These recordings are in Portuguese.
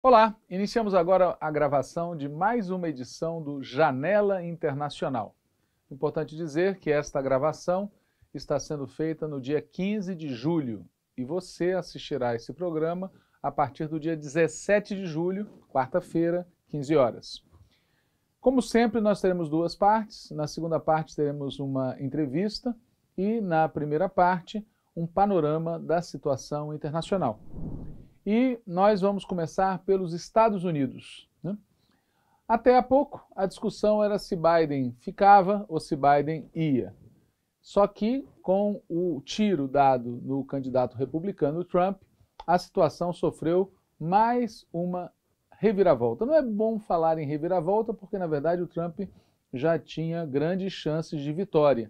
Olá, iniciamos agora a gravação de mais uma edição do Janela Internacional. Importante dizer que esta gravação está sendo feita no dia 15 de julho e você assistirá esse programa a partir do dia 17 de julho, quarta-feira, 15 horas. Como sempre, nós teremos duas partes. Na segunda parte, teremos uma entrevista e na primeira parte, um panorama da situação internacional. E nós vamos começar pelos Estados Unidos. Né? Até há pouco, a discussão era se Biden ficava ou se Biden ia. Só que, com o tiro dado no candidato republicano Trump, a situação sofreu mais uma reviravolta. Não é bom falar em reviravolta, porque, na verdade, o Trump já tinha grandes chances de vitória.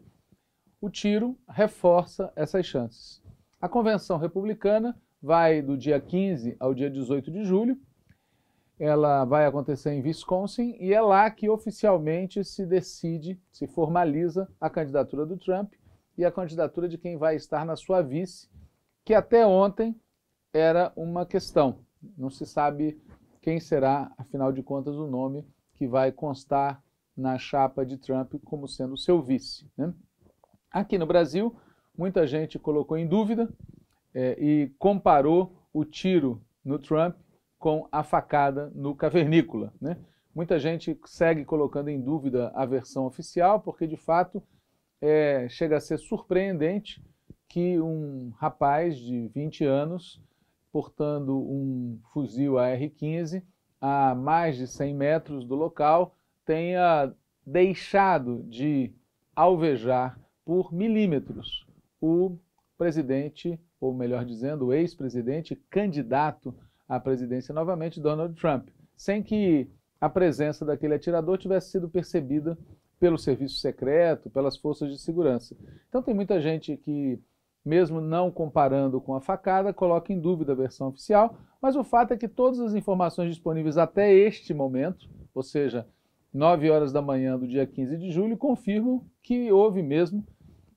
O tiro reforça essas chances. A convenção republicana vai do dia 15 ao dia 18 de julho. Ela vai acontecer em Wisconsin e é lá que oficialmente se decide, se formaliza a candidatura do Trump e a candidatura de quem vai estar na sua vice, que até ontem era uma questão. Não se sabe quem será, afinal de contas, o nome que vai constar na chapa de Trump como sendo seu vice. Né? Aqui no Brasil, muita gente colocou em dúvida é, e comparou o tiro no Trump com a facada no cavernícola. Né? Muita gente segue colocando em dúvida a versão oficial, porque de fato é, chega a ser surpreendente que um rapaz de 20 anos, portando um fuzil AR-15 a mais de 100 metros do local, tenha deixado de alvejar por milímetros. O presidente, ou melhor dizendo, o ex-presidente candidato à presidência novamente, Donald Trump, sem que a presença daquele atirador tivesse sido percebida pelo serviço secreto, pelas forças de segurança. Então tem muita gente que, mesmo não comparando com a facada, coloca em dúvida a versão oficial, mas o fato é que todas as informações disponíveis até este momento, ou seja, 9 horas da manhã do dia 15 de julho, confirmam que houve mesmo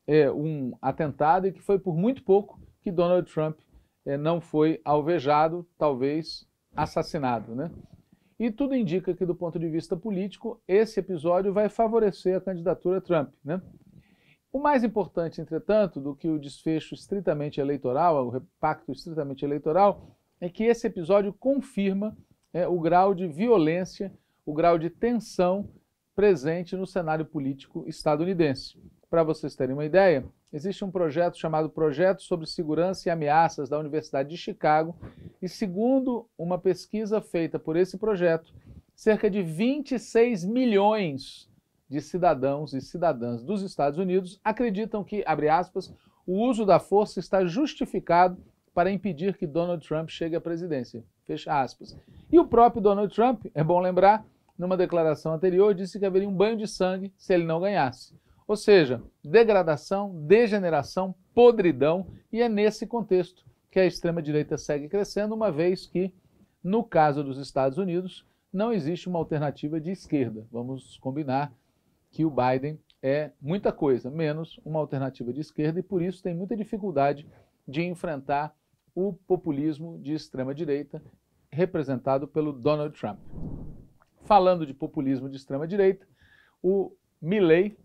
é, um atentado e que foi por muito pouco que Donald Trump é, não foi alvejado, talvez assassinado. Né? E tudo indica que, do ponto de vista político, esse episódio vai favorecer a candidatura Trump. Né? O mais importante, entretanto, do que o desfecho estritamente eleitoral, o pacto estritamente eleitoral, é que esse episódio confirma é, o grau de violência, o grau de tensão presente no cenário político estadunidense. Para vocês terem uma ideia, existe um projeto chamado Projeto sobre Segurança e Ameaças da Universidade de Chicago, e segundo uma pesquisa feita por esse projeto, cerca de 26 milhões de cidadãos e cidadãs dos Estados Unidos acreditam que, abre aspas, o uso da força está justificado para impedir que Donald Trump chegue à presidência. Fecha aspas. E o próprio Donald Trump, é bom lembrar, numa declaração anterior, disse que haveria um banho de sangue se ele não ganhasse. Ou seja, degradação, degeneração, podridão, e é nesse contexto que a extrema-direita segue crescendo, uma vez que, no caso dos Estados Unidos, não existe uma alternativa de esquerda. Vamos combinar que o Biden é muita coisa, menos uma alternativa de esquerda, e por isso tem muita dificuldade de enfrentar o populismo de extrema-direita representado pelo Donald Trump. Falando de populismo de extrema-direita, o Milley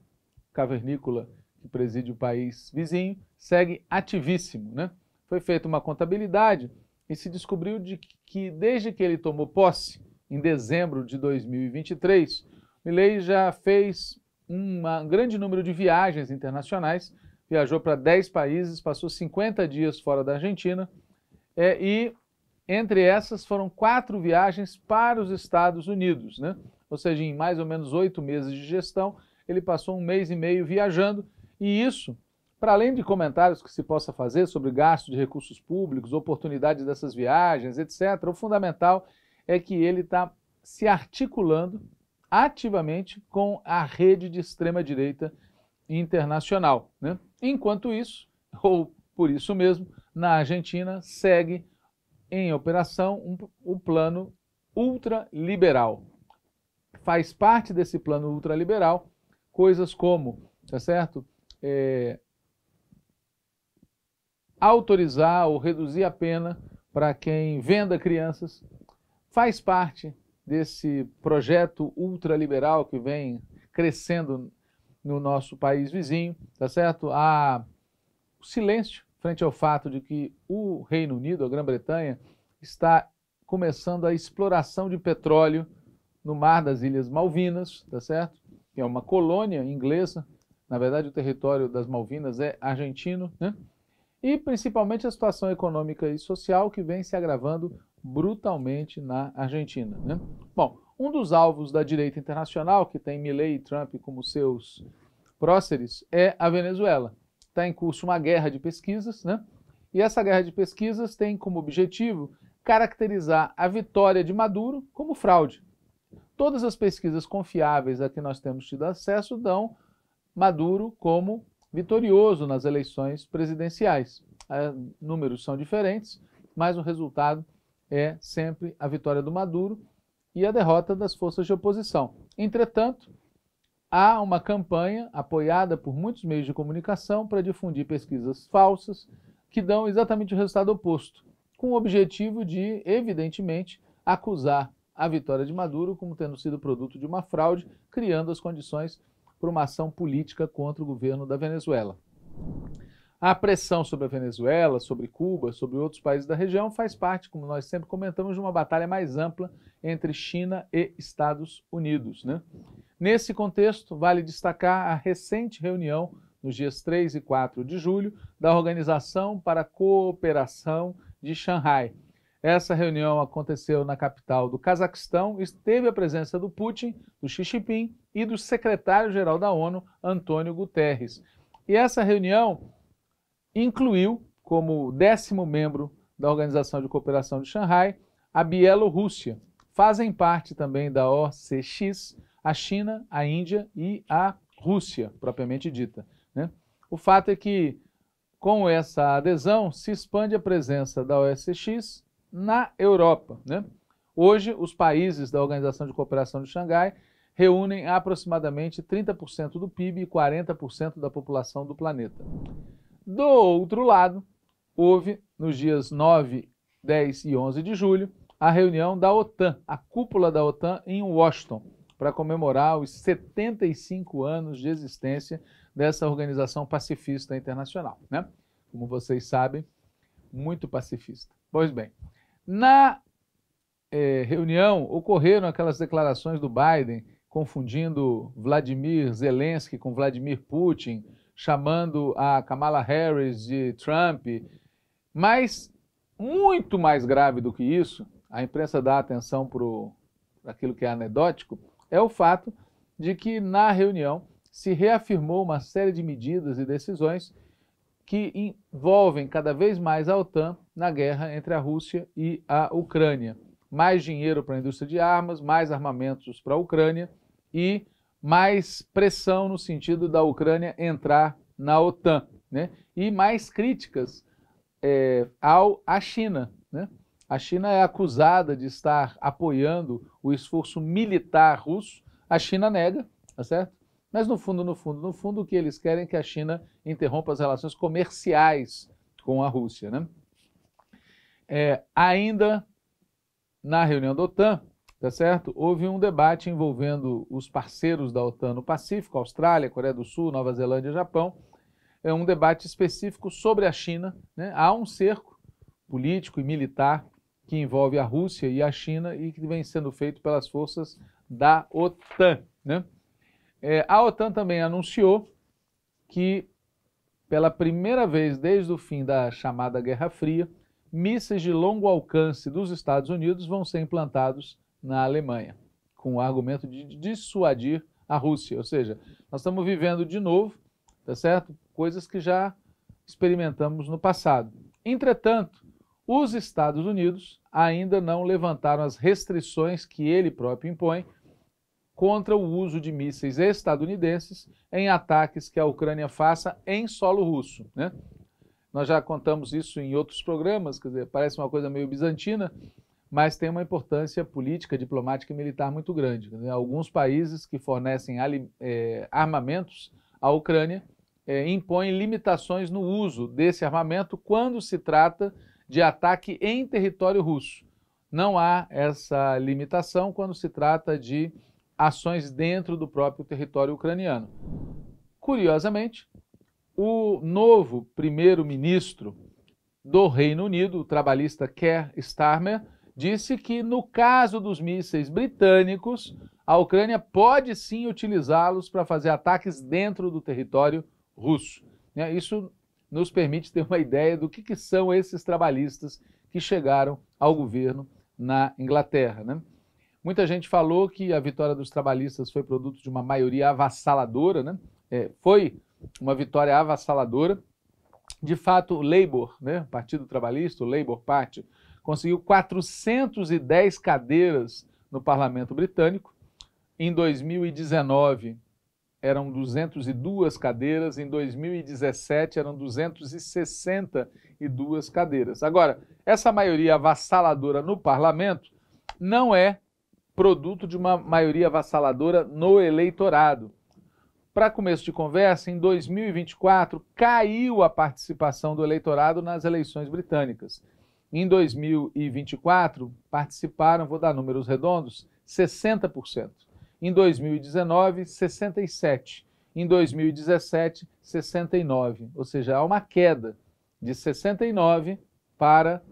cavernícola que preside o país vizinho, segue ativíssimo. Né? Foi feita uma contabilidade e se descobriu de que desde que ele tomou posse, em dezembro de 2023, Milley já fez uma, um grande número de viagens internacionais, viajou para 10 países, passou 50 dias fora da Argentina, é, e entre essas foram quatro viagens para os Estados Unidos, né? ou seja, em mais ou menos oito meses de gestão, ele passou um mês e meio viajando, e isso, para além de comentários que se possa fazer sobre gasto de recursos públicos, oportunidades dessas viagens, etc., o fundamental é que ele está se articulando ativamente com a rede de extrema-direita internacional. Né? Enquanto isso, ou por isso mesmo, na Argentina segue em operação um, o plano ultraliberal. Faz parte desse plano ultraliberal coisas como, tá certo? É, autorizar ou reduzir a pena para quem venda crianças faz parte desse projeto ultraliberal que vem crescendo no nosso país vizinho, tá certo? Há silêncio frente ao fato de que o Reino Unido, a Grã-Bretanha, está começando a exploração de petróleo no mar das Ilhas Malvinas, tá certo? que é uma colônia inglesa. Na verdade, o território das Malvinas é argentino, né? E principalmente a situação econômica e social que vem se agravando brutalmente na Argentina, né? Bom, um dos alvos da direita internacional, que tem Milley e Trump como seus próceres, é a Venezuela. Está em curso uma guerra de pesquisas, né? E essa guerra de pesquisas tem como objetivo caracterizar a vitória de Maduro como fraude. Todas as pesquisas confiáveis a que nós temos tido acesso dão Maduro como vitorioso nas eleições presidenciais. Ah, números são diferentes, mas o resultado é sempre a vitória do Maduro e a derrota das forças de oposição. Entretanto, há uma campanha apoiada por muitos meios de comunicação para difundir pesquisas falsas que dão exatamente o resultado oposto, com o objetivo de, evidentemente, acusar a vitória de Maduro como tendo sido produto de uma fraude, criando as condições para uma ação política contra o governo da Venezuela. A pressão sobre a Venezuela, sobre Cuba, sobre outros países da região faz parte, como nós sempre comentamos, de uma batalha mais ampla entre China e Estados Unidos. Né? Nesse contexto, vale destacar a recente reunião, nos dias 3 e 4 de julho, da Organização para a Cooperação de Xangai, essa reunião aconteceu na capital do Cazaquistão, esteve a presença do Putin, do Xi Jinping e do secretário-geral da ONU, Antônio Guterres. E essa reunião incluiu, como décimo membro da Organização de Cooperação de Xangai, a Bielorrússia. Fazem parte também da OCX a China, a Índia e a Rússia, propriamente dita. Né? O fato é que, com essa adesão, se expande a presença da OSCX na Europa. Né? Hoje, os países da Organização de Cooperação de Xangai reúnem aproximadamente 30% do PIB e 40% da população do planeta. Do outro lado, houve, nos dias 9, 10 e 11 de julho, a reunião da OTAN, a cúpula da OTAN em Washington, para comemorar os 75 anos de existência dessa organização pacifista internacional, né? Como vocês sabem, muito pacifista. Pois bem, na é, reunião ocorreram aquelas declarações do Biden confundindo Vladimir Zelensky com Vladimir Putin, chamando a Kamala Harris de Trump. Mas muito mais grave do que isso, a imprensa dá atenção para aquilo que é anedótico, é o fato de que na reunião se reafirmou uma série de medidas e decisões que envolvem cada vez mais a OTAN na guerra entre a Rússia e a Ucrânia. Mais dinheiro para a indústria de armas, mais armamentos para a Ucrânia e mais pressão no sentido da Ucrânia entrar na OTAN, né? E mais críticas é, ao à China, né? A China é acusada de estar apoiando o esforço militar russo. A China nega, tá certo? Mas no fundo, no fundo, no fundo, o que eles querem é que a China interrompa as relações comerciais com a Rússia. Né? É, ainda na reunião da OTAN, tá certo? Houve um debate envolvendo os parceiros da OTAN no Pacífico, Austrália, Coreia do Sul, Nova Zelândia, e Japão. É um debate específico sobre a China. Né? Há um cerco político e militar que envolve a Rússia e a China e que vem sendo feito pelas forças da OTAN, né? É, a OTAN também anunciou que, pela primeira vez desde o fim da chamada Guerra Fria, mísseis de longo alcance dos Estados Unidos vão ser implantados na Alemanha, com o argumento de dissuadir a Rússia. Ou seja, nós estamos vivendo de novo, tá certo? Coisas que já experimentamos no passado. Entretanto, os Estados Unidos ainda não levantaram as restrições que ele próprio impõe contra o uso de mísseis estadunidenses em ataques que a Ucrânia faça em solo russo. Né? Nós já contamos isso em outros programas, quer dizer, parece uma coisa meio bizantina, mas tem uma importância política, diplomática e militar muito grande. alguns países que fornecem ali, é, armamentos à Ucrânia é, impõem limitações no uso desse armamento quando se trata de ataque em território russo. Não há essa limitação quando se trata de ações dentro do próprio território ucraniano. Curiosamente, o novo primeiro-ministro do Reino Unido, o trabalhista Keir Starmer, disse que no caso dos mísseis britânicos, a Ucrânia pode sim utilizá-los para fazer ataques dentro do território russo. Né, isso nos permite ter uma ideia do que, são esses trabalhistas que chegaram ao governo na Inglaterra. Né? Muita gente falou que a vitória dos trabalhistas foi produto de uma maioria avassaladora, né? É, foi uma vitória avassaladora. De fato, o Labour, né, Partido Trabalhista, o Labour Party, conseguiu 410 cadeiras no parlamento britânico. Em 2019, eram 202 cadeiras, em 2017 eram 262 cadeiras. Agora, essa maioria avassaladora no parlamento não é produto de uma maioria avassaladora no eleitorado. Para começo de conversa, em 2024 caiu a participação do eleitorado nas eleições britânicas. Em 2024 participaram, vou dar números redondos, 60%. Em 2019, 67%. Em 2017, 69%. Ou seja, há uma queda de 69% para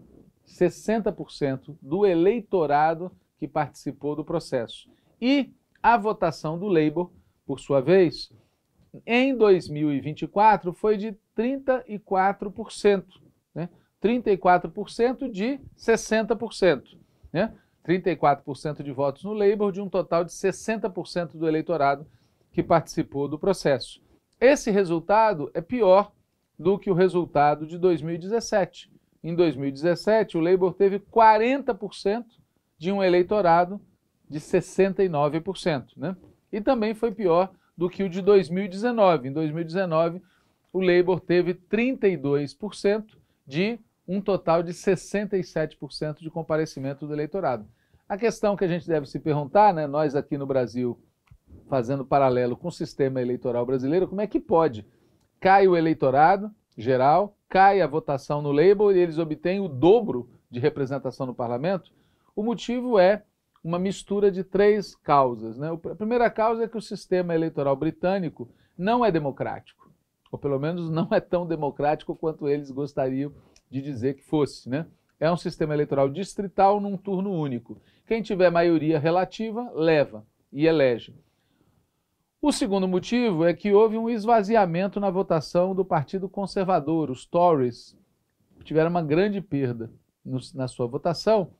60% do eleitorado que participou do processo. E a votação do Labour, por sua vez, em 2024 foi de 34%, né? 34% de 60%, né? 34% de votos no Labour de um total de 60% do eleitorado que participou do processo. Esse resultado é pior do que o resultado de 2017. Em 2017, o Labour teve 40% de um eleitorado de 69%. Né? E também foi pior do que o de 2019. Em 2019, o Labour teve 32% de um total de 67% de comparecimento do eleitorado. A questão que a gente deve se perguntar, né, nós aqui no Brasil, fazendo paralelo com o sistema eleitoral brasileiro, como é que pode? Cai o eleitorado geral, cai a votação no Labour e eles obtêm o dobro de representação no parlamento? O motivo é uma mistura de três causas. Né? A primeira causa é que o sistema eleitoral britânico não é democrático, ou pelo menos não é tão democrático quanto eles gostariam de dizer que fosse. Né? É um sistema eleitoral distrital num turno único. Quem tiver maioria relativa, leva e elege. O segundo motivo é que houve um esvaziamento na votação do Partido Conservador, os Tories tiveram uma grande perda no, na sua votação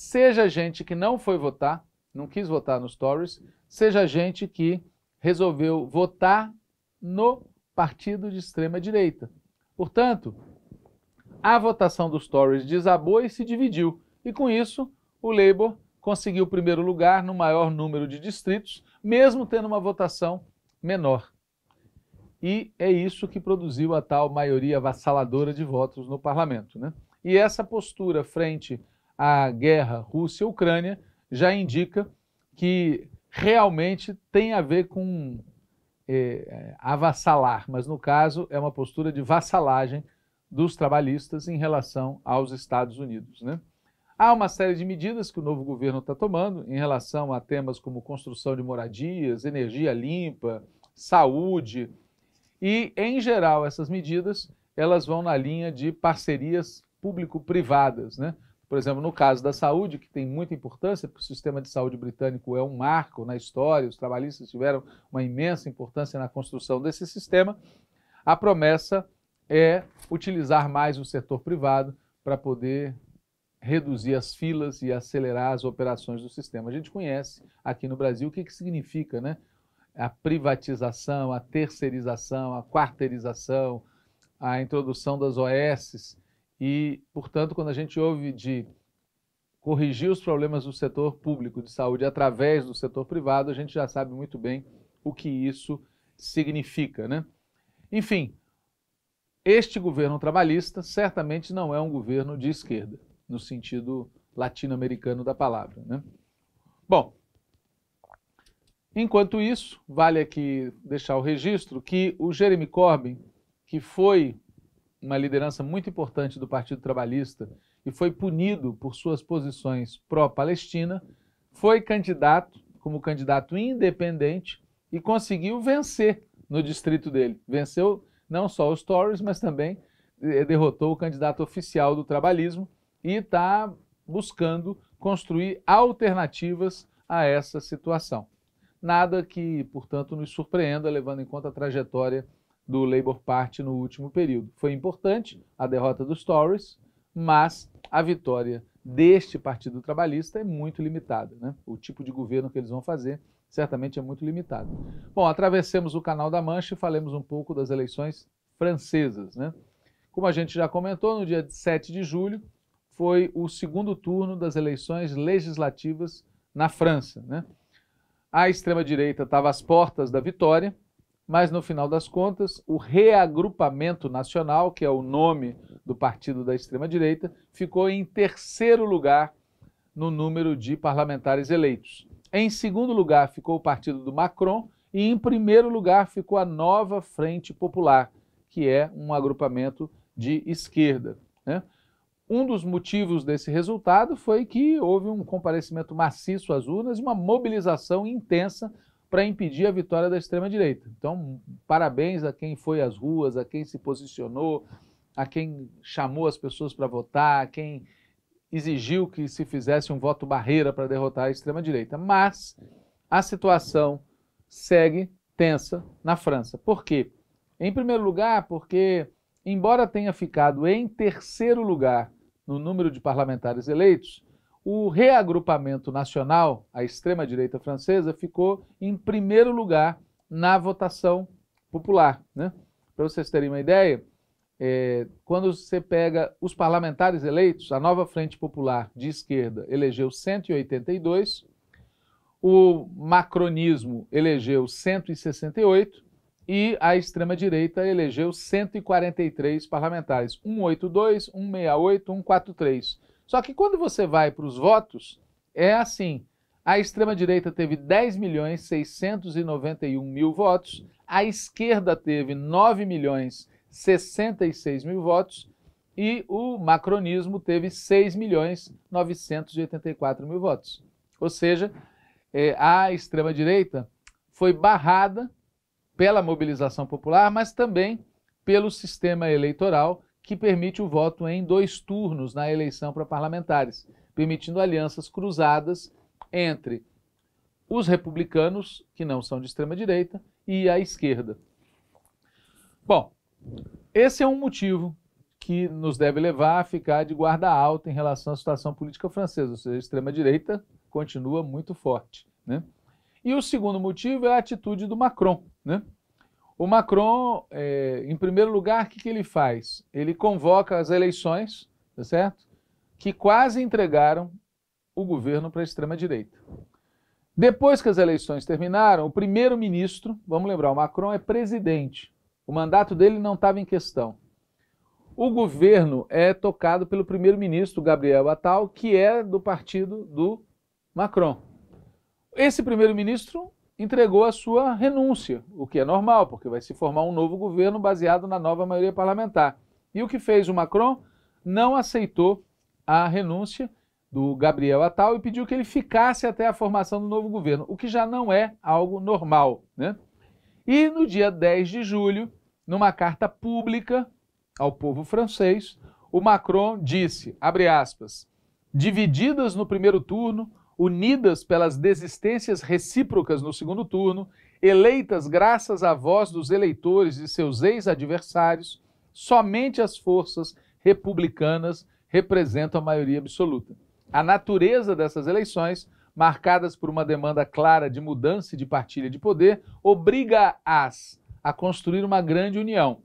seja gente que não foi votar, não quis votar nos Tories, seja gente que resolveu votar no partido de extrema direita. Portanto, a votação dos Tories desabou e se dividiu, e com isso o Labour conseguiu o primeiro lugar no maior número de distritos, mesmo tendo uma votação menor. E é isso que produziu a tal maioria avassaladora de votos no parlamento. Né? E essa postura frente a guerra Rússia-Ucrânia já indica que realmente tem a ver com é, avassalar, mas no caso é uma postura de vassalagem dos trabalhistas em relação aos Estados Unidos. Né? Há uma série de medidas que o novo governo está tomando em relação a temas como construção de moradias, energia limpa, saúde, e em geral essas medidas elas vão na linha de parcerias público-privadas, né? Por exemplo, no caso da saúde, que tem muita importância, porque o sistema de saúde britânico é um marco na história, os trabalhistas tiveram uma imensa importância na construção desse sistema, a promessa é utilizar mais o setor privado para poder reduzir as filas e acelerar as operações do sistema. A gente conhece aqui no Brasil o que, que significa né? a privatização, a terceirização, a quarteirização, a introdução das OSs. E, portanto, quando a gente ouve de corrigir os problemas do setor público de saúde através do setor privado, a gente já sabe muito bem o que isso significa, né? Enfim, este governo trabalhista certamente não é um governo de esquerda, no sentido latino-americano da palavra, né? Bom, enquanto isso, vale aqui deixar o registro que o Jeremy Corbyn, que foi uma liderança muito importante do Partido Trabalhista e foi punido por suas posições pró-Palestina, foi candidato como candidato independente e conseguiu vencer no distrito dele. Venceu não só os Tories, mas também eh, derrotou o candidato oficial do trabalhismo e está buscando construir alternativas a essa situação. Nada que, portanto, nos surpreenda, levando em conta a trajetória do Labour Party no último período. Foi importante a derrota dos Tories, mas a vitória deste Partido Trabalhista é muito limitada. Né? O tipo de governo que eles vão fazer certamente é muito limitado. Bom, atravessemos o Canal da Mancha e falemos um pouco das eleições francesas. Né? Como a gente já comentou, no dia 7 de julho foi o segundo turno das eleições legislativas na França. Né? A extrema-direita estava às portas da vitória mas no final das contas, o Reagrupamento Nacional, que é o nome do partido da extrema-direita, ficou em terceiro lugar no número de parlamentares eleitos. Em segundo lugar ficou o partido do Macron e em primeiro lugar ficou a Nova Frente Popular, que é um agrupamento de esquerda. Né? Um dos motivos desse resultado foi que houve um comparecimento maciço às urnas, e uma mobilização intensa para impedir a vitória da extrema-direita. Então, parabéns a quem foi às ruas, a quem se posicionou, a quem chamou as pessoas para votar, a quem exigiu que se fizesse um voto barreira para derrotar a extrema-direita. Mas a situação segue tensa na França. Por quê? Em primeiro lugar, porque, embora tenha ficado em terceiro lugar no número de parlamentares eleitos, o reagrupamento nacional, a extrema-direita francesa, ficou em primeiro lugar na votação popular. Né? Para vocês terem uma ideia, é, quando você pega os parlamentares eleitos, a nova Frente Popular de esquerda elegeu 182, o macronismo elegeu 168 e a extrema-direita elegeu 143 parlamentares, 182, 168, 143 só que quando você vai para os votos, é assim. A extrema-direita teve 10 milhões 691 mil votos, a esquerda teve 9 milhões 66 mil votos e o macronismo teve 6 milhões 984 mil votos. Ou seja, é, a extrema-direita foi barrada pela mobilização popular, mas também pelo sistema eleitoral que permite o voto em dois turnos na eleição para parlamentares, permitindo alianças cruzadas entre os republicanos, que não são de extrema-direita, e a esquerda. Bom, esse é um motivo que nos deve levar a ficar de guarda alta em relação à situação política francesa, ou seja, a extrema-direita continua muito forte. Né? E o segundo motivo é a atitude do Macron. Né? O Macron, é, em primeiro lugar, o que, que ele faz? Ele convoca as eleições, tá certo? Que quase entregaram o governo para a extrema-direita. Depois que as eleições terminaram, o primeiro-ministro, vamos lembrar, o Macron é presidente. O mandato dele não estava em questão. O governo é tocado pelo primeiro-ministro, Gabriel Attal, que é do partido do Macron. Esse primeiro-ministro entregou a sua renúncia, o que é normal, porque vai se formar um novo governo baseado na nova maioria parlamentar. E o que fez o Macron? Não aceitou a renúncia do Gabriel Attal e pediu que ele ficasse até a formação do novo governo, o que já não é algo normal. Né? E no dia 10 de julho, numa carta pública ao povo francês, o Macron disse, abre aspas, divididas no primeiro turno, unidas pelas desistências recíprocas no segundo turno, eleitas graças à voz dos eleitores e seus ex-adversários, somente as forças republicanas representam a maioria absoluta. A natureza dessas eleições, marcadas por uma demanda clara de mudança e de partilha de poder, obriga-as a construir uma grande união.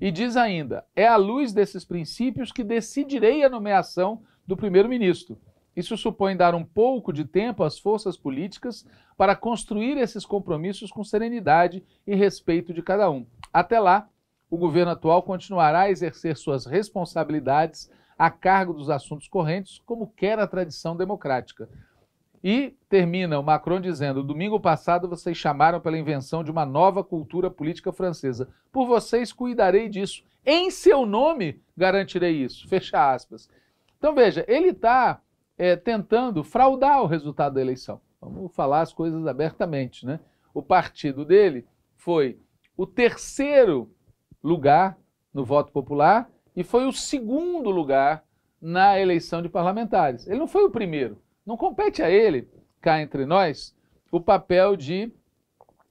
E diz ainda: é à luz desses princípios que decidirei a nomeação do primeiro-ministro isso supõe dar um pouco de tempo às forças políticas para construir esses compromissos com serenidade e respeito de cada um. Até lá, o governo atual continuará a exercer suas responsabilidades a cargo dos assuntos correntes, como quer a tradição democrática. E termina o Macron dizendo: domingo passado vocês chamaram pela invenção de uma nova cultura política francesa. Por vocês cuidarei disso. Em seu nome garantirei isso. Fecha aspas. Então veja, ele está é, tentando fraudar o resultado da eleição. Vamos falar as coisas abertamente, né? O partido dele foi o terceiro lugar no voto popular e foi o segundo lugar na eleição de parlamentares. Ele não foi o primeiro. Não compete a ele, cá entre nós, o papel de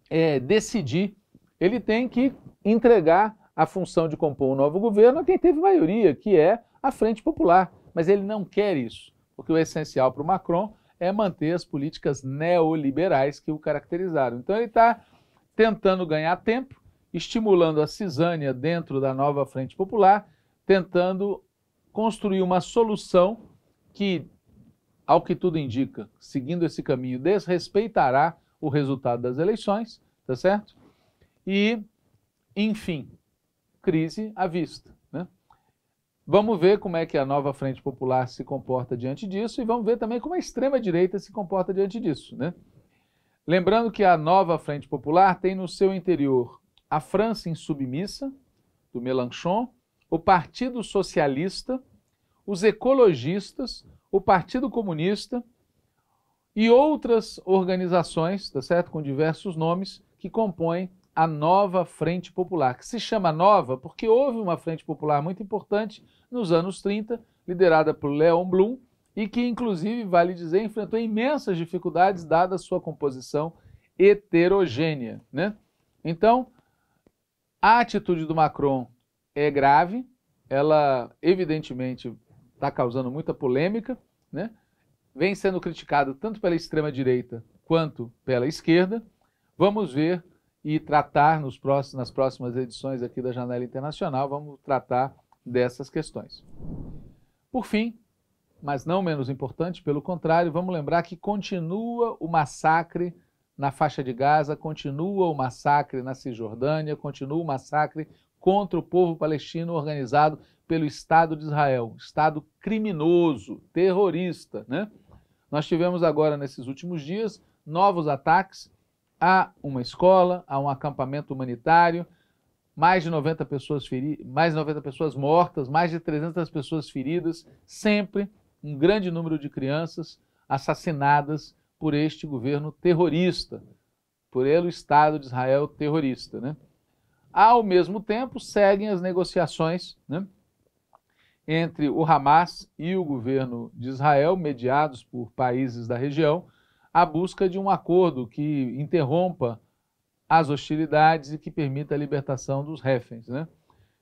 é, decidir. Ele tem que entregar a função de compor um novo governo a quem teve maioria, que é a Frente Popular. Mas ele não quer isso porque é o essencial para o Macron é manter as políticas neoliberais que o caracterizaram. Então ele está tentando ganhar tempo, estimulando a cisânia dentro da nova Frente Popular, tentando construir uma solução que, ao que tudo indica, seguindo esse caminho, desrespeitará o resultado das eleições, tá certo? E, enfim, crise à vista. Vamos ver como é que a nova Frente Popular se comporta diante disso e vamos ver também como a extrema-direita se comporta diante disso. Né? Lembrando que a nova Frente Popular tem no seu interior a França Insubmissa, do Mélenchon, o Partido Socialista, os ecologistas, o Partido Comunista e outras organizações, tá certo? Com diversos nomes, que compõem a nova Frente Popular, que se chama nova porque houve uma Frente Popular muito importante nos anos 30, liderada por Leon Blum, e que, inclusive, vale dizer, enfrentou imensas dificuldades dada sua composição heterogênea. Né? Então, a atitude do Macron é grave, ela evidentemente está causando muita polêmica, né? vem sendo criticada tanto pela extrema-direita quanto pela esquerda. Vamos ver e tratar nos próximos, nas próximas edições aqui da Janela Internacional, vamos tratar dessas questões. Por fim, mas não menos importante, pelo contrário, vamos lembrar que continua o massacre na faixa de Gaza, continua o massacre na Cisjordânia, continua o massacre contra o povo palestino organizado pelo Estado de Israel, Estado criminoso, terrorista. Né? Nós tivemos agora, nesses últimos dias, novos ataques a uma escola, a um acampamento humanitário, mais de 90 pessoas feri mais de 90 pessoas mortas, mais de 300 pessoas feridas, sempre um grande número de crianças assassinadas por este governo terrorista, por ele o Estado de Israel terrorista, né? Ao mesmo tempo, seguem as negociações, né, entre o Hamas e o governo de Israel, mediados por países da região, a busca de um acordo que interrompa as hostilidades e que permita a libertação dos reféns. Né?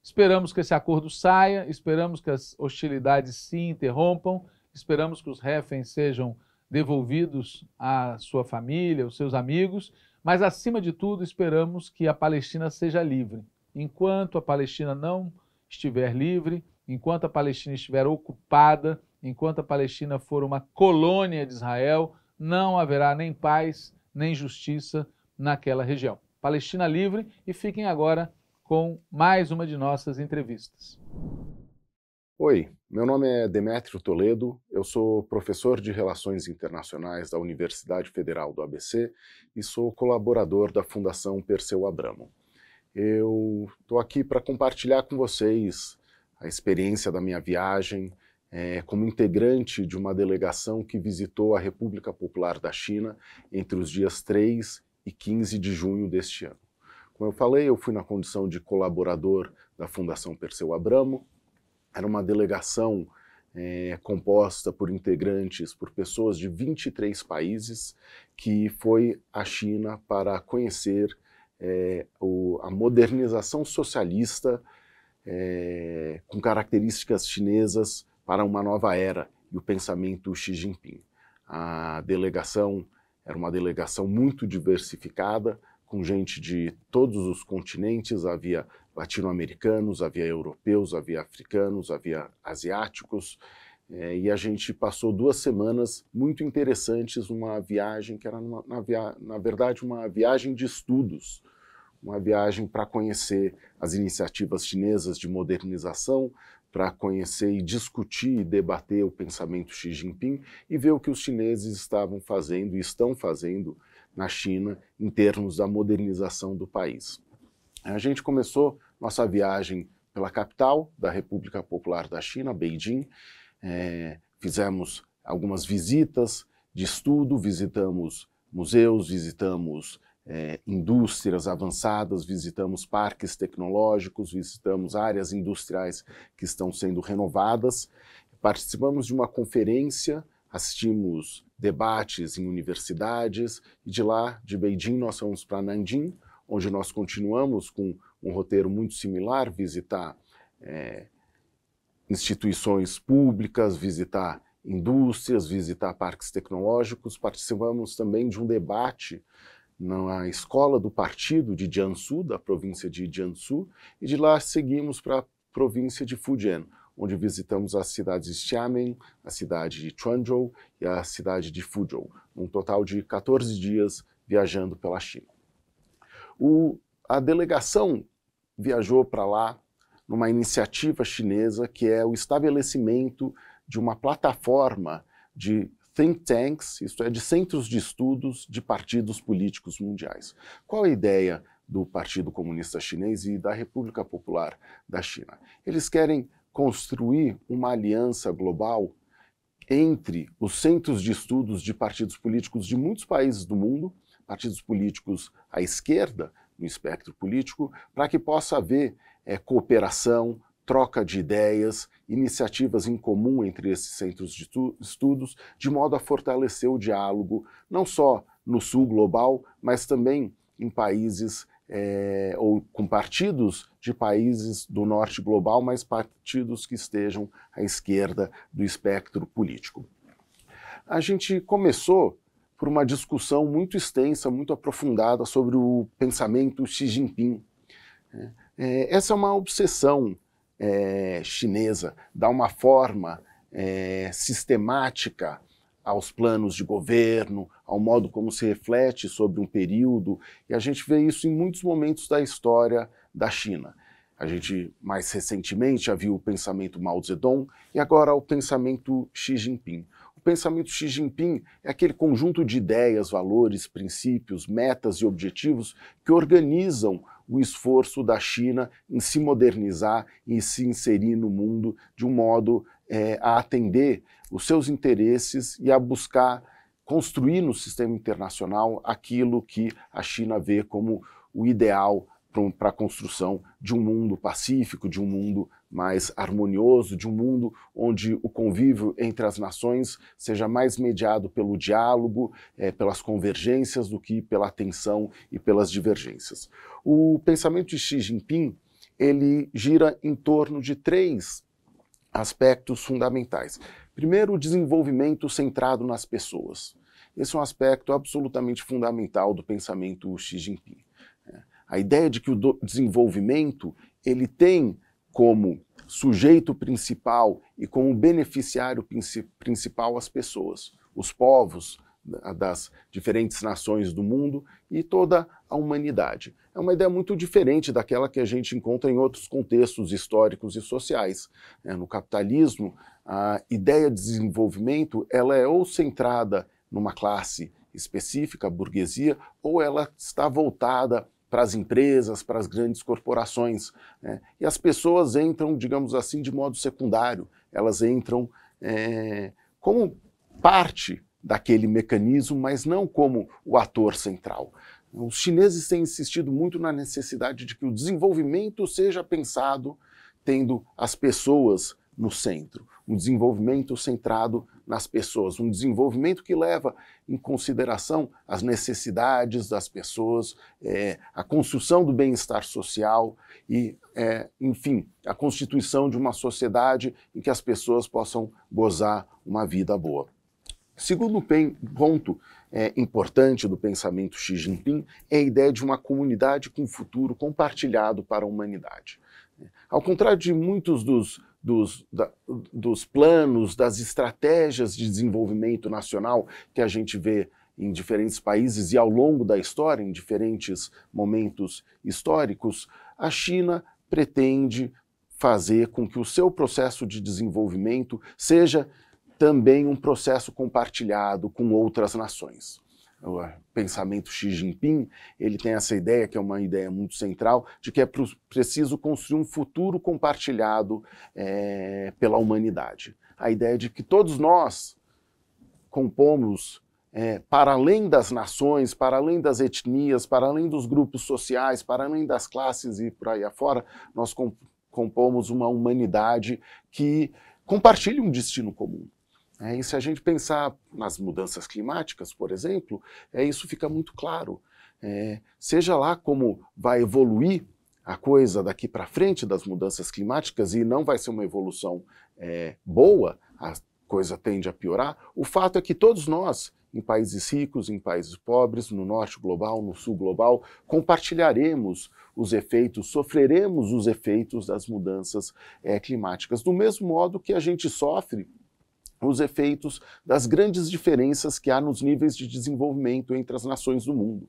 Esperamos que esse acordo saia, esperamos que as hostilidades se interrompam, esperamos que os reféns sejam devolvidos à sua família, aos seus amigos, mas acima de tudo esperamos que a Palestina seja livre. Enquanto a Palestina não estiver livre, enquanto a Palestina estiver ocupada, enquanto a Palestina for uma colônia de Israel, não haverá nem paz, nem justiça naquela região. Palestina Livre e fiquem agora com mais uma de nossas entrevistas. Oi, meu nome é Demétrio Toledo, eu sou professor de Relações Internacionais da Universidade Federal do ABC e sou colaborador da Fundação Perseu Abramo. Eu estou aqui para compartilhar com vocês a experiência da minha viagem é, como integrante de uma delegação que visitou a República Popular da China entre os dias 3 e 15 de junho deste ano. Como eu falei, eu fui na condição de colaborador da Fundação Perseu Abramo. Era uma delegação é, composta por integrantes, por pessoas de 23 países, que foi à China para conhecer é, o, a modernização socialista é, com características chinesas para uma nova era e o pensamento Xi Jinping. A delegação era uma delegação muito diversificada, com gente de todos os continentes, havia latino-americanos, havia europeus, havia africanos, havia asiáticos. É, e a gente passou duas semanas muito interessantes numa viagem que era, na, via, na, verdade, uma viagem de estudos, uma viagem para conhecer as iniciativas chinesas de modernização, para conhecer e discutir e debater o pensamento Xi Jinping e ver o que os chineses estavam fazendo e estão fazendo na China em termos da modernização do país. A gente começou nossa viagem pela capital da República Popular da China, Beijing. É, fizemos algumas visitas de estudo, visitamos museus, visitamos é, indústrias avançadas, visitamos parques tecnológicos, visitamos áreas industriais que estão sendo renovadas, participamos de uma conferência, assistimos debates em universidades e de lá, de Beijing, nós fomos para Nanjing, onde nós continuamos com um roteiro muito similar, visitar é, instituições públicas, visitar indústrias, visitar parques tecnológicos. Participamos também de um debate na escola do partido de Jiangsu, da província de Jiangsu, e de lá seguimos para a província de Fujian, onde visitamos as cidades de Xiamen, a cidade de Chuanzhou e a cidade de Fuzhou, um total de 14 dias viajando pela China. O, a delegação viajou para lá numa iniciativa chinesa que é o estabelecimento de uma plataforma de think tanks, isto é, de centros de estudos de partidos políticos mundiais. Qual a ideia do Partido Comunista Chinês e da República Popular da China? Eles querem construir uma aliança global entre os centros de estudos de partidos políticos de muitos países do mundo, partidos políticos à esquerda no espectro político, para que possa haver é, cooperação, troca de ideias, iniciativas em comum entre esses centros de estudos, de modo a fortalecer o diálogo, não só no sul global, mas também em países é, ou com partidos de países do norte global, mas partidos que estejam à esquerda do espectro político. A gente começou por uma discussão muito extensa, muito aprofundada sobre o pensamento Xi Jinping. É, essa é uma obsessão é, chinesa dá uma forma é, sistemática aos planos de governo, ao modo como se reflete sobre um período, e a gente vê isso em muitos momentos da história da China. A gente mais recentemente já viu o pensamento Mao Zedong e agora o pensamento Xi Jinping. O pensamento Xi Jinping é aquele conjunto de ideias, valores, princípios, metas e objetivos que organizam o esforço da China em se modernizar e se inserir no mundo de um modo é, a atender os seus interesses e a buscar construir no sistema internacional aquilo que a China vê como o ideal para a construção de um mundo pacífico, de um mundo mais harmonioso, de um mundo onde o convívio entre as nações seja mais mediado pelo diálogo, é, pelas convergências do que pela tensão e pelas divergências. O pensamento de Xi Jinping ele gira em torno de três aspectos fundamentais. Primeiro, o desenvolvimento centrado nas pessoas. Esse é um aspecto absolutamente fundamental do pensamento Xi Jinping. A ideia de que o desenvolvimento ele tem como sujeito principal e como beneficiário principal as pessoas, os povos das diferentes nações do mundo e toda a humanidade. É uma ideia muito diferente daquela que a gente encontra em outros contextos históricos e sociais. Né? No capitalismo, a ideia de desenvolvimento ela é ou centrada numa classe específica, burguesia, ou ela está voltada para as empresas, para as grandes corporações. Né? E as pessoas entram, digamos assim, de modo secundário, elas entram é, como parte daquele mecanismo, mas não como o ator central. Os chineses têm insistido muito na necessidade de que o desenvolvimento seja pensado tendo as pessoas no centro, um desenvolvimento centrado nas pessoas, um desenvolvimento que leva em consideração as necessidades das pessoas, é, a construção do bem-estar social e, é, enfim, a constituição de uma sociedade em que as pessoas possam gozar uma vida boa. Segundo ponto é, importante do pensamento Xi Jinping é a ideia de uma comunidade com futuro compartilhado para a humanidade. Ao contrário de muitos dos dos, da, dos planos, das estratégias de desenvolvimento nacional que a gente vê em diferentes países e ao longo da história, em diferentes momentos históricos, a China pretende fazer com que o seu processo de desenvolvimento seja também um processo compartilhado com outras nações o pensamento Xi Jinping, ele tem essa ideia, que é uma ideia muito central, de que é preciso construir um futuro compartilhado é, pela humanidade. A ideia de que todos nós compomos, é, para além das nações, para além das etnias, para além dos grupos sociais, para além das classes e por aí afora, nós compomos uma humanidade que compartilha um destino comum. É, e se a gente pensar nas mudanças climáticas, por exemplo, é, isso fica muito claro. É, seja lá como vai evoluir a coisa daqui para frente das mudanças climáticas e não vai ser uma evolução é, boa, a coisa tende a piorar, o fato é que todos nós, em países ricos, em países pobres, no norte global, no sul global, compartilharemos os efeitos, sofreremos os efeitos das mudanças é, climáticas, do mesmo modo que a gente sofre os efeitos das grandes diferenças que há nos níveis de desenvolvimento entre as nações do mundo.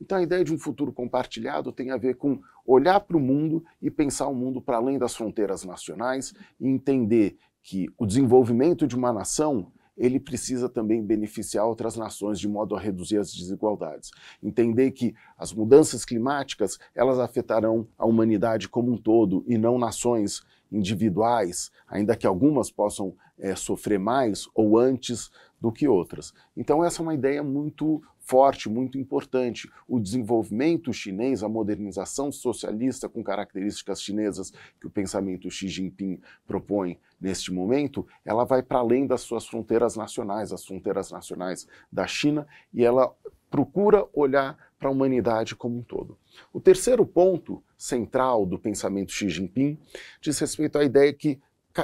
Então, a ideia de um futuro compartilhado tem a ver com olhar para o mundo e pensar o mundo para além das fronteiras nacionais e entender que o desenvolvimento de uma nação ele precisa também beneficiar outras nações de modo a reduzir as desigualdades. Entender que as mudanças climáticas, elas afetarão a humanidade como um todo e não nações individuais, ainda que algumas possam é, sofrer mais ou antes do que outras. Então, essa é uma ideia muito forte, muito importante. O desenvolvimento chinês, a modernização socialista com características chinesas que o pensamento Xi Jinping propõe neste momento, ela vai para além das suas fronteiras nacionais, as fronteiras nacionais da China, e ela procura olhar para a humanidade como um todo. O terceiro ponto central do pensamento Xi Jinping diz respeito à ideia que,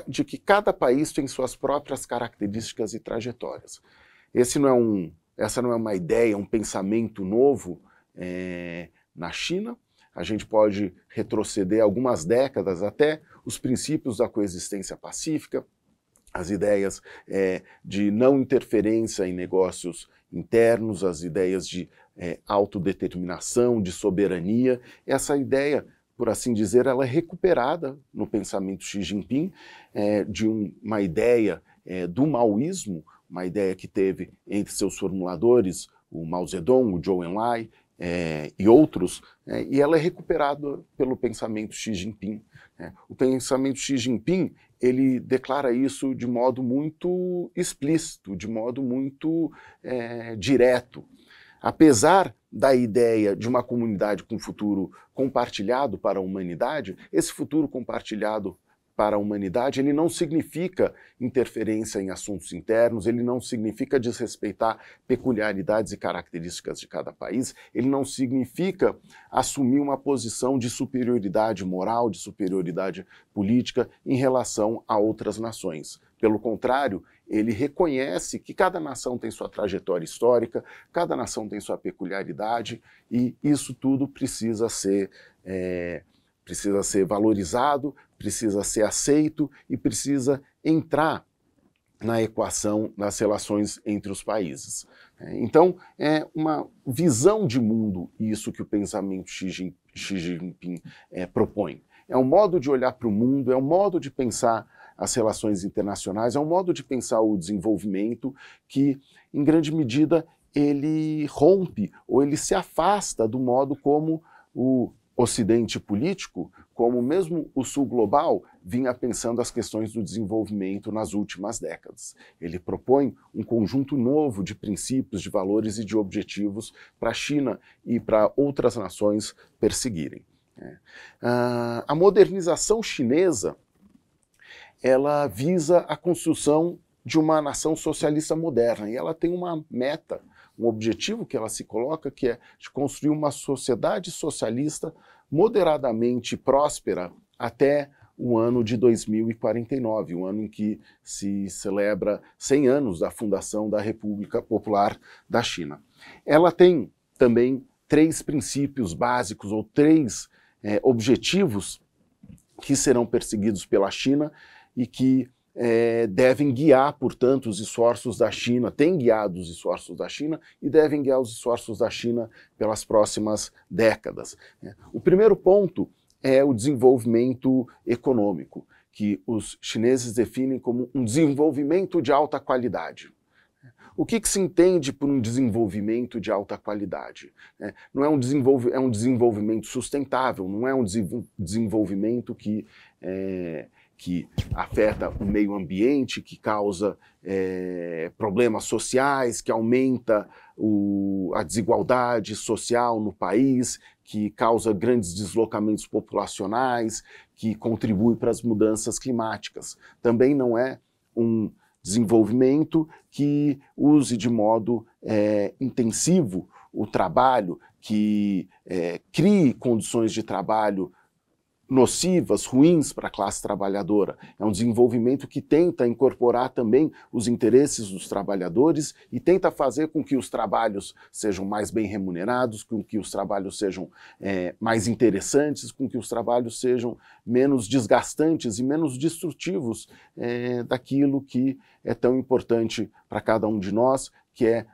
de que cada país tem suas próprias características e trajetórias. Esse não é um, essa não é uma ideia, um pensamento novo é, na China. A gente pode retroceder algumas décadas até os princípios da coexistência pacífica, as ideias é, de não interferência em negócios internos, as ideias de é, autodeterminação, de soberania. Essa ideia, por assim dizer, ela é recuperada no pensamento Xi Jinping é, de um, uma ideia é, do maoísmo, uma ideia que teve entre seus formuladores o Mao Zedong, o Zhou Enlai é, e outros, é, e ela é recuperada pelo pensamento Xi Jinping. É. O pensamento Xi Jinping ele declara isso de modo muito explícito, de modo muito é, direto. Apesar da ideia de uma comunidade com futuro compartilhado para a humanidade, esse futuro compartilhado para a humanidade, ele não significa interferência em assuntos internos, ele não significa desrespeitar peculiaridades e características de cada país, ele não significa assumir uma posição de superioridade moral, de superioridade política em relação a outras nações. Pelo contrário, ele reconhece que cada nação tem sua trajetória histórica, cada nação tem sua peculiaridade e isso tudo precisa ser, é, precisa ser valorizado, precisa ser aceito e precisa entrar na equação das relações entre os países. É, então, é uma visão de mundo isso que o pensamento Xi Jinping é, propõe. É um modo de olhar para o mundo, é um modo de pensar as relações internacionais, é um modo de pensar o desenvolvimento que, em grande medida, ele rompe ou ele se afasta do modo como o Ocidente político, como mesmo o Sul global, vinha pensando as questões do desenvolvimento nas últimas décadas. Ele propõe um conjunto novo de princípios, de valores e de objetivos para a China e para outras nações perseguirem. É. Ah, a modernização chinesa ela visa a construção de uma nação socialista moderna. E ela tem uma meta, um objetivo que ela se coloca, que é de construir uma sociedade socialista moderadamente próspera até o ano de 2049, um ano em que se celebra 100 anos da fundação da República Popular da China. Ela tem também três princípios básicos ou três é, objetivos que serão perseguidos pela China e que é, devem guiar, portanto, os esforços da China, têm guiado os esforços da China e devem guiar os esforços da China pelas próximas décadas. Né. O primeiro ponto é o desenvolvimento econômico, que os chineses definem como um desenvolvimento de alta qualidade. O que, que, se entende por um desenvolvimento de alta qualidade? É, não é um, desenvolve, é um desenvolvimento sustentável, não é um desenvolvimento que é, que afeta o meio ambiente, que causa é, problemas sociais, que aumenta o, a desigualdade social no país, que causa grandes deslocamentos populacionais, que contribui para as mudanças climáticas. Também não é um desenvolvimento que use de modo é, intensivo o trabalho, que é, crie condições de trabalho nocivas, ruins para a classe trabalhadora. É um desenvolvimento que tenta incorporar também os interesses dos trabalhadores e tenta fazer com que os trabalhos sejam mais bem remunerados, com que os trabalhos sejam é, mais interessantes, com que os trabalhos sejam menos desgastantes e menos destrutivos é, daquilo que é tão importante para cada um de nós, que é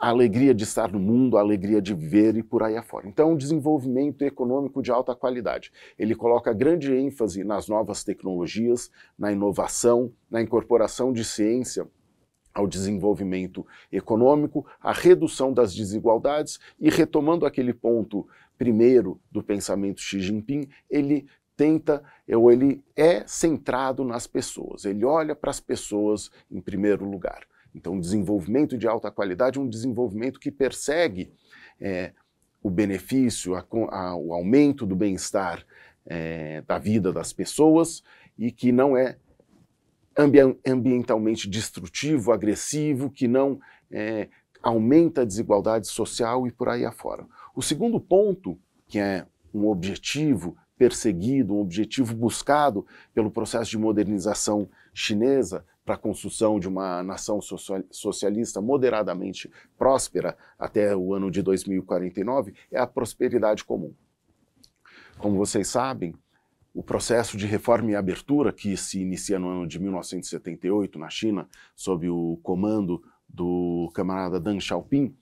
a alegria de estar no mundo, a alegria de viver e por aí afora. Então, é um desenvolvimento econômico de alta qualidade. Ele coloca grande ênfase nas novas tecnologias, na inovação, na incorporação de ciência ao desenvolvimento econômico, a redução das desigualdades e retomando aquele ponto primeiro do pensamento Xi Jinping, ele tenta, ou ele é centrado nas pessoas. Ele olha para as pessoas em primeiro lugar. Então, um desenvolvimento de alta qualidade é um desenvolvimento que persegue é, o benefício, a, a, o aumento do bem-estar é, da vida das pessoas e que não é ambi ambientalmente destrutivo, agressivo, que não é, aumenta a desigualdade social e por aí afora. O segundo ponto, que é um objetivo perseguido, um objetivo buscado pelo processo de modernização chinesa, para a construção de uma nação socialista moderadamente próspera até o ano de 2049 é a prosperidade comum. Como vocês sabem, o processo de reforma e abertura que se inicia no ano de 1978 na China, sob o comando do camarada Deng Xiaoping,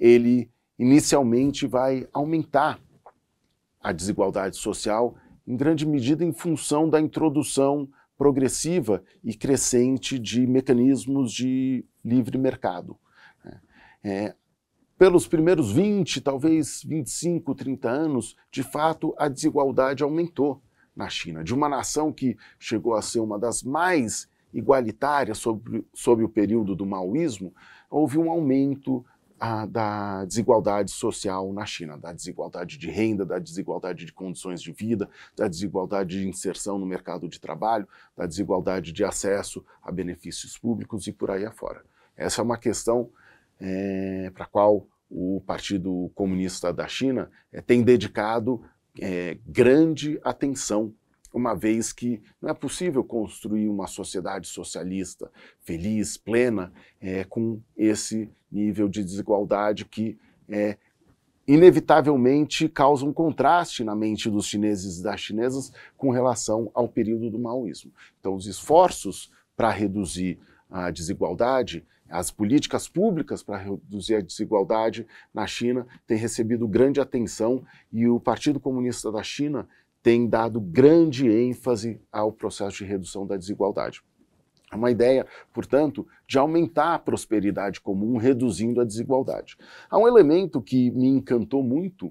ele inicialmente vai aumentar a desigualdade social em grande medida em função da introdução progressiva e crescente de mecanismos de livre mercado. Né? É, pelos primeiros 20, talvez 25, 30 anos, de fato, a desigualdade aumentou na China, de uma nação que chegou a ser uma das mais igualitárias sob, sob o período do maoísmo, houve um aumento a, da desigualdade social na China, da desigualdade de renda, da desigualdade de condições de vida, da desigualdade de inserção no mercado de trabalho, da desigualdade de acesso a benefícios públicos e por aí afora. Essa é uma questão é, para a qual o Partido Comunista da China é, tem dedicado é, grande atenção uma vez que não é possível construir uma sociedade socialista feliz, plena, é, com esse nível de desigualdade que é, inevitavelmente causa um contraste na mente dos chineses e das chinesas com relação ao período do maoísmo. Então, os esforços para reduzir a desigualdade, as políticas públicas para reduzir a desigualdade na China têm recebido grande atenção e o Partido Comunista da China tem dado grande ênfase ao processo de redução da desigualdade. É uma ideia, portanto, de aumentar a prosperidade comum, reduzindo a desigualdade. Há um elemento que me encantou muito,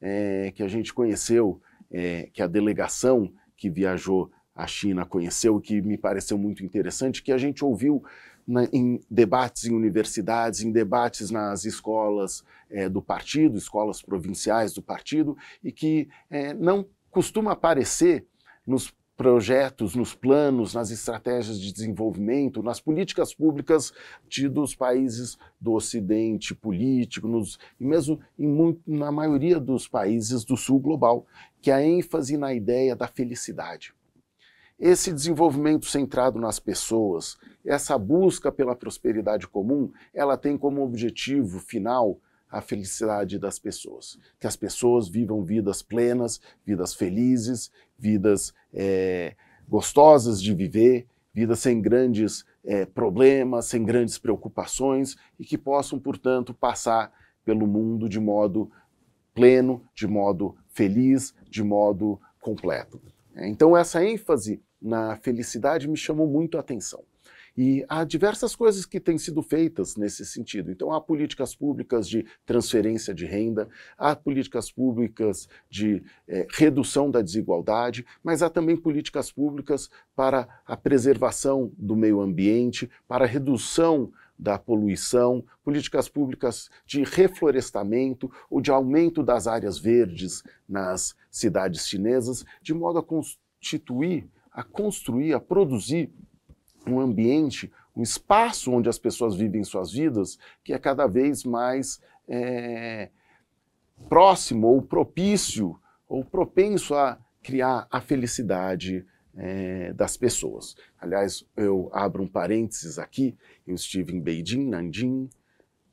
é, que a gente conheceu, é, que a delegação que viajou à China conheceu, que me pareceu muito interessante, que a gente ouviu na, em debates em universidades, em debates nas escolas é, do partido, escolas provinciais do partido, e que é, não costuma aparecer nos projetos, nos planos, nas estratégias de desenvolvimento, nas políticas públicas de, dos países do Ocidente político, nos, e mesmo em muito, na maioria dos países do Sul global, que a ênfase na ideia da felicidade. Esse desenvolvimento centrado nas pessoas, essa busca pela prosperidade comum, ela tem como objetivo final a felicidade das pessoas. Que as pessoas vivam vidas plenas, vidas felizes, vidas é, gostosas de viver, vidas sem grandes é, problemas, sem grandes preocupações e que possam, portanto, passar pelo mundo de modo pleno, de modo feliz, de modo completo. Então, essa ênfase na felicidade me chamou muito a atenção. E há diversas coisas que têm sido feitas nesse sentido. Então, há políticas públicas de transferência de renda, há políticas públicas de eh, redução da desigualdade, mas há também políticas públicas para a preservação do meio ambiente, para a redução da poluição, políticas públicas de reflorestamento ou de aumento das áreas verdes nas cidades chinesas, de modo a constituir, a construir, a produzir um ambiente, um espaço onde as pessoas vivem suas vidas, que é cada vez mais é, próximo ou propício ou propenso a criar a felicidade é, das pessoas. Aliás, eu abro um parênteses aqui, eu estive em Beijing, Nanjing,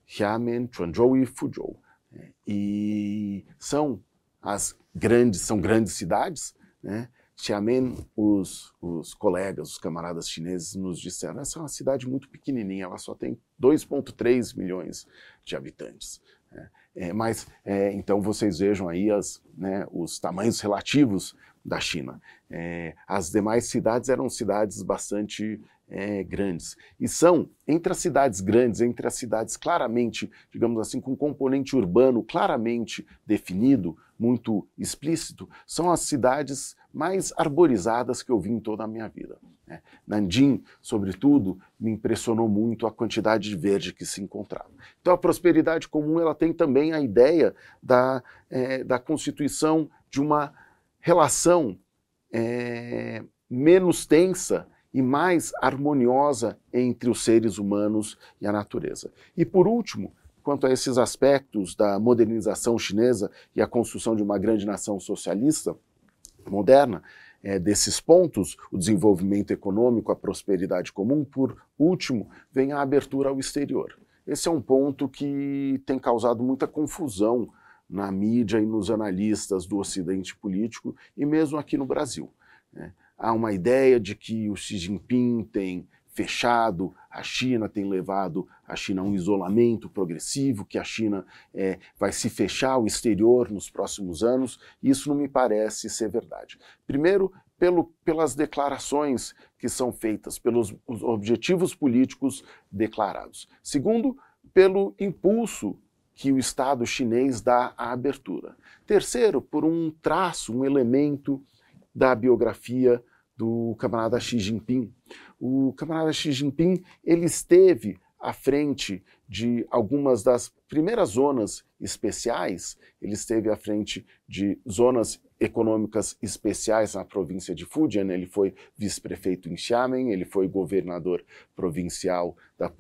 Xiamen, Chuanzhou e Fuzhou. Né? E são as grandes, são grandes cidades, né? Xiamen, os, os colegas, os camaradas chineses nos disseram, essa é uma cidade muito pequenininha, ela só tem 2,3 milhões de habitantes. Né? É, mas, é, então, vocês vejam aí as, né, os tamanhos relativos da China. É, as demais cidades eram cidades bastante é, grandes. E são, entre as cidades grandes, entre as cidades claramente, digamos assim, com um componente urbano claramente definido, muito explícito, são as cidades mais arborizadas que eu vi em toda a minha vida. Né? Nandim, sobretudo, me impressionou muito a quantidade de verde que se encontrava. Então, a prosperidade comum ela tem também a ideia da, é, da constituição de uma relação é, menos tensa e mais harmoniosa entre os seres humanos e a natureza. E, por último, quanto a esses aspectos da modernização chinesa e a construção de uma grande nação socialista, moderna é, desses pontos, o desenvolvimento econômico, a prosperidade comum, por último, vem a abertura ao exterior. Esse é um ponto que tem causado muita confusão na mídia e nos analistas do Ocidente político e mesmo aqui no Brasil. Né? Há uma ideia de que o Xi Jinping tem fechado a China tem levado a China a um isolamento progressivo, que a China é, vai se fechar ao exterior nos próximos anos. Isso não me parece ser verdade. Primeiro, pelo, pelas declarações que são feitas, pelos objetivos políticos declarados. Segundo, pelo impulso que o Estado chinês dá à abertura. Terceiro, por um traço, um elemento da biografia do camarada Xi Jinping. O camarada Xi Jinping ele esteve à frente de algumas das primeiras zonas especiais, ele esteve à frente de zonas econômicas especiais na província de Fujian, ele foi vice-prefeito em Xiamen, ele foi governador provincial da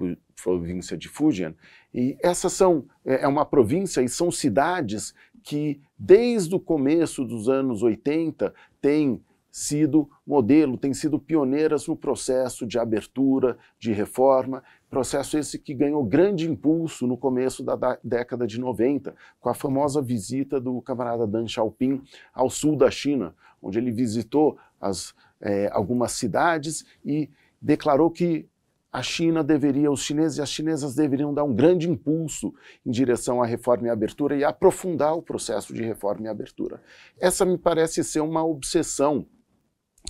província de Fujian. E essas são é, é uma província e são cidades que desde o começo dos anos 80 têm sido modelo, têm sido pioneiras no processo de abertura, de reforma, processo esse que ganhou grande impulso no começo da, da década de 90, com a famosa visita do camarada Deng Xiaoping ao sul da China, onde ele visitou as, eh, algumas cidades e declarou que a China deveria, os chineses e as chinesas deveriam dar um grande impulso em direção à reforma e abertura e aprofundar o processo de reforma e abertura. Essa me parece ser uma obsessão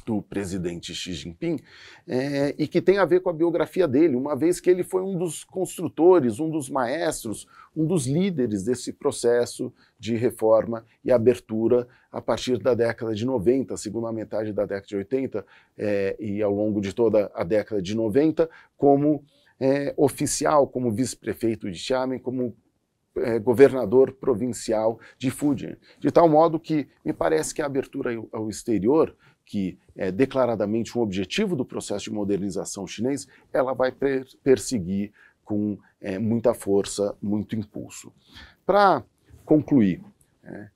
do presidente Xi Jinping é, e que tem a ver com a biografia dele, uma vez que ele foi um dos construtores, um dos maestros, um dos líderes desse processo de reforma e abertura a partir da década de 90, segunda metade da década de 80 é, e ao longo de toda a década de 90, como é, oficial, como vice-prefeito de Xiamen, como é, governador provincial de Fujian. De tal modo que me parece que a abertura ao exterior que é declaradamente um objetivo do processo de modernização chinês, ela vai perseguir com é, muita força, muito impulso. Para concluir, é,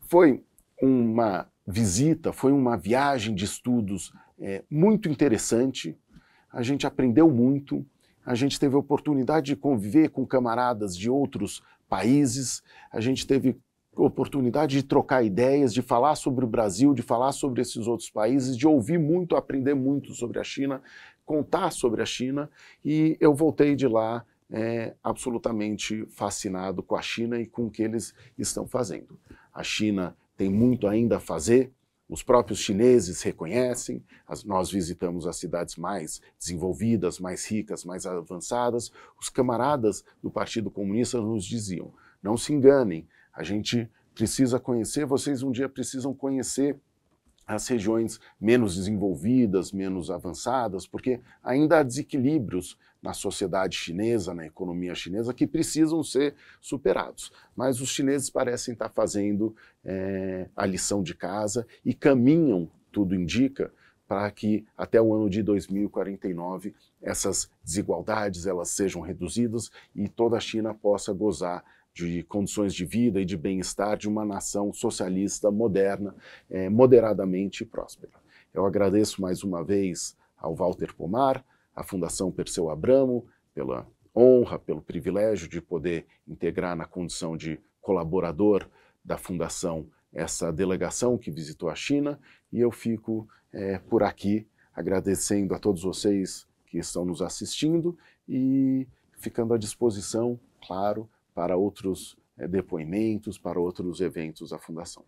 foi uma visita, foi uma viagem de estudos é, muito interessante, a gente aprendeu muito, a gente teve a oportunidade de conviver com camaradas de outros países, a gente teve oportunidade de trocar ideias, de falar sobre o Brasil, de falar sobre esses outros países, de ouvir muito, aprender muito sobre a China, contar sobre a China. E eu voltei de lá é, absolutamente fascinado com a China e com o que eles estão fazendo. A China tem muito ainda a fazer, os próprios chineses reconhecem, as, nós visitamos as cidades mais desenvolvidas, mais ricas, mais avançadas. Os camaradas do Partido Comunista nos diziam: não se enganem, a gente precisa conhecer, vocês um dia precisam conhecer as regiões menos desenvolvidas, menos avançadas, porque ainda há desequilíbrios na sociedade chinesa, na economia chinesa, que precisam ser superados. Mas os chineses parecem estar fazendo é, a lição de casa e caminham, tudo indica, para que até o ano de 2049 essas desigualdades elas sejam reduzidas e toda a China possa gozar de condições de vida e de bem-estar de uma nação socialista, moderna, eh, moderadamente próspera. Eu agradeço mais uma vez ao Walter Pomar, à Fundação Perseu Abramo, pela honra, pelo privilégio de poder integrar na condição de colaborador da Fundação essa delegação que visitou a China e eu fico eh, por aqui agradecendo a todos vocês que estão nos assistindo e ficando à disposição, claro, para outros eh, depoimentos, para outros eventos da Fundação.